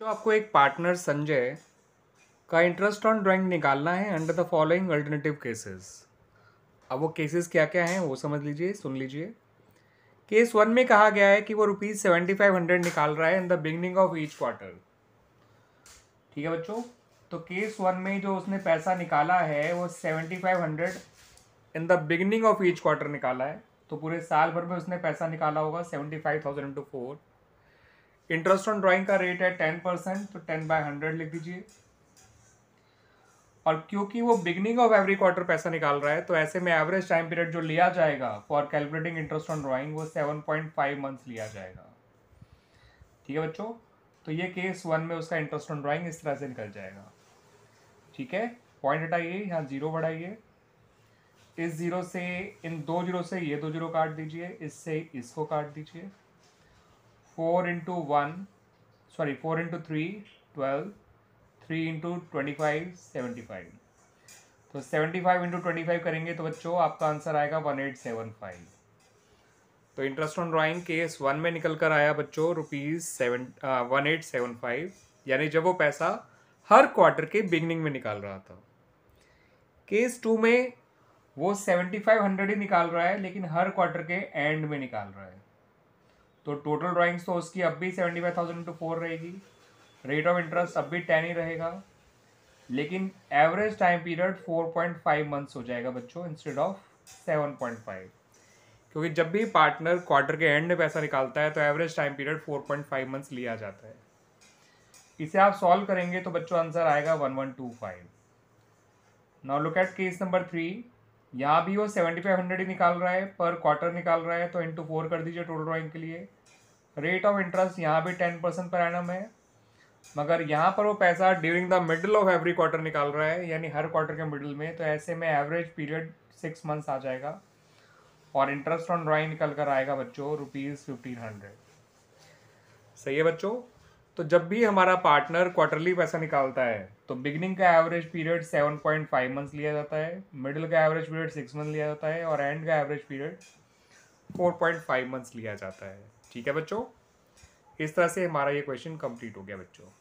तो आपको एक पार्टनर संजय का इंटरेस्ट ऑन ड्राइंग निकालना है under the following alternative cases अब वो केसेस क्या क्या हैं वो समझ लीजिए सुन लीजिए केस वन में कहा गया है कि वो रुपीज़ सेवेंटी फाइव हंड्रेड निकाल रहा है in the beginning of each quarter ठीक है बच्चों तो केस वन में जो उसने पैसा निकाला है वो seventy five hundred in the beginning of each quarter निकाला है तो पूरे साल भर में उसने पैसा निकाला होगा seventy five thousand into four interest on drawing का रेट है टेन परसेंट तो टेन बाय हंड्रेड लिख दीजिए और क्योंकि वो बिगनिंग ऑफ एवरी क्वार्टर पैसा निकाल रहा है तो ऐसे में एवरेज टाइम पीरियड जो लिया जाएगा for calculating interest on drawing वो सेवन पॉइंट फाइव मंथ लिया जाएगा ठीक है बच्चों तो ये केस वन में उसका इंटरेस्ट ऑन ड्राइंग इस तरह से निकल जाएगा ठीक है पॉइंट हटाइए यहाँ जीरो बढ़ाइए इस जीरो से इन दो जीरो से ये दो जीरो काट दीजिए इससे इसको काट दीजिए four into one sorry four into three twelve three into twenty five seventy five तो seventy five into twenty five करेंगे तो बच्चों आपका आंसर आएगा वन एट सेवन फाइव तो interest on drawing case one में निकल कर आया बच्चों rupees seven one eight seven five यानी जब वो पैसा हर क्वार्टर के बिगनिंग में निकाल रहा था केस टू में वो सेवेंटी फाइव हंड्रेड ही निकाल रहा है लेकिन हर क्वार्टर के एंड में निकाल रहा है तो टोटल ड्राइंग्स तो उसकी अब भी seventy five thousand into four रहेगी रेट ऑफ इंटरेस्ट अब भी टेन ही रहेगा लेकिन average time period four point five months हो जाएगा बच्चों instead of seven point five क्योंकि जब भी पार्टनर क्वार्टर के एंड में पैसा निकालता है तो average time period four point five months लिया जाता है इसे आप सॉल्व करेंगे तो बच्चों आंसर आएगा one one two five now look at case number three यहाँ भी वो सेवेंटी फाइव हंड्रेड ही निकाल रहा है पर क्वार्टर निकाल रहा है तो इंटू फोर कर दीजिए टोटल ड्राइंग के लिए रेट ऑफ इंटरेस्ट यहाँ भी टेन परसेंट पर एनम है मगर यहाँ पर वो पैसा during the middle of every quarter निकाल रहा है यानी हर क्वार्टर के मिडल में तो ऐसे में एवरेज पीरियड सिक्स मंथ्स आ जाएगा और इंटरेस्ट ऑन ड्राइंग निकल कर आएगा बच्चों रुपीज़ फिफ्टीन हंड्रेड सही है बच्चों तो जब भी हमारा पार्टनर क्वार्टरली पैसा निकालता है तो बिगनिंग का average period seven point five months लिया जाता है मिडिल का एवरेज पीरियड सिक्स मंथ लिया जाता है और एंड का average period four point five months लिया जाता है ठीक है बच्चों इस तरह से हमारा ये क्वेश्चन कंप्लीट हो गया बच्चों